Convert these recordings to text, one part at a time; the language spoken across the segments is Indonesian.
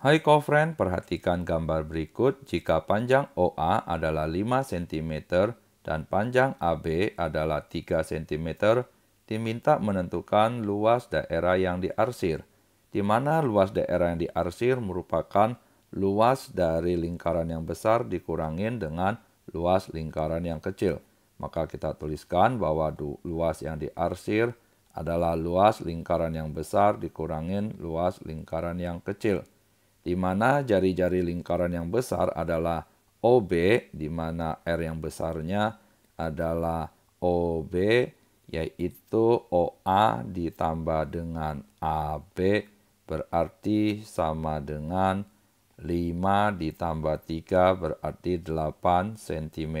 Hai kofren, perhatikan gambar berikut. Jika panjang OA adalah 5 cm dan panjang AB adalah 3 cm, diminta menentukan luas daerah yang diarsir, di mana luas daerah yang diarsir merupakan luas dari lingkaran yang besar dikurangin dengan luas lingkaran yang kecil. Maka kita tuliskan bahwa luas yang diarsir adalah luas lingkaran yang besar dikurangin luas lingkaran yang kecil di mana jari-jari lingkaran yang besar adalah OB, di mana R yang besarnya adalah OB, yaitu OA ditambah dengan AB, berarti sama dengan 5 ditambah 3 berarti 8 cm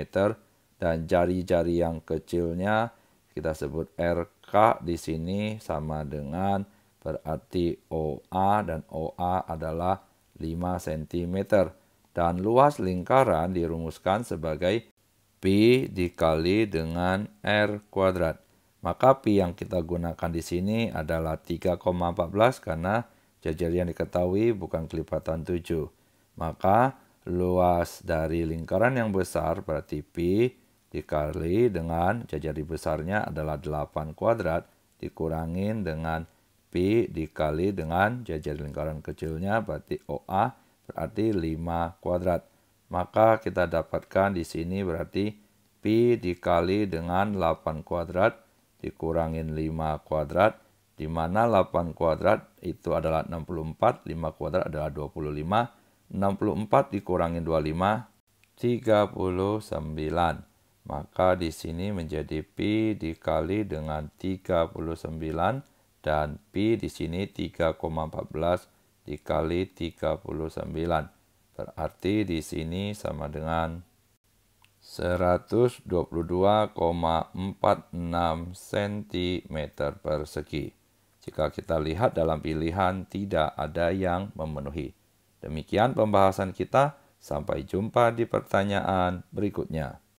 dan jari-jari yang kecilnya kita sebut RK di sini sama dengan berarti OA dan OA adalah 5 cm dan luas lingkaran dirumuskan sebagai pi dikali dengan r kuadrat. Maka pi yang kita gunakan di sini adalah 3,14 karena jajar yang diketahui bukan kelipatan 7. Maka luas dari lingkaran yang besar berarti pi dikali dengan jajari besarnya adalah 8 kuadrat dikurangin dengan P dikali dengan jajar lingkaran kecilnya berarti OA berarti 5 kuadrat. Maka kita dapatkan di sini berarti P dikali dengan 8 kuadrat dikurangin 5 kuadrat di mana 8 kuadrat itu adalah 64, 5 kuadrat adalah 25, 64 dikurangin 25 39. Maka di sini menjadi pi dikali dengan 39 dan pi di sini 3,14 dikali 39. Berarti di sini sama dengan 122,46 cm persegi. Jika kita lihat dalam pilihan tidak ada yang memenuhi. Demikian pembahasan kita, sampai jumpa di pertanyaan berikutnya.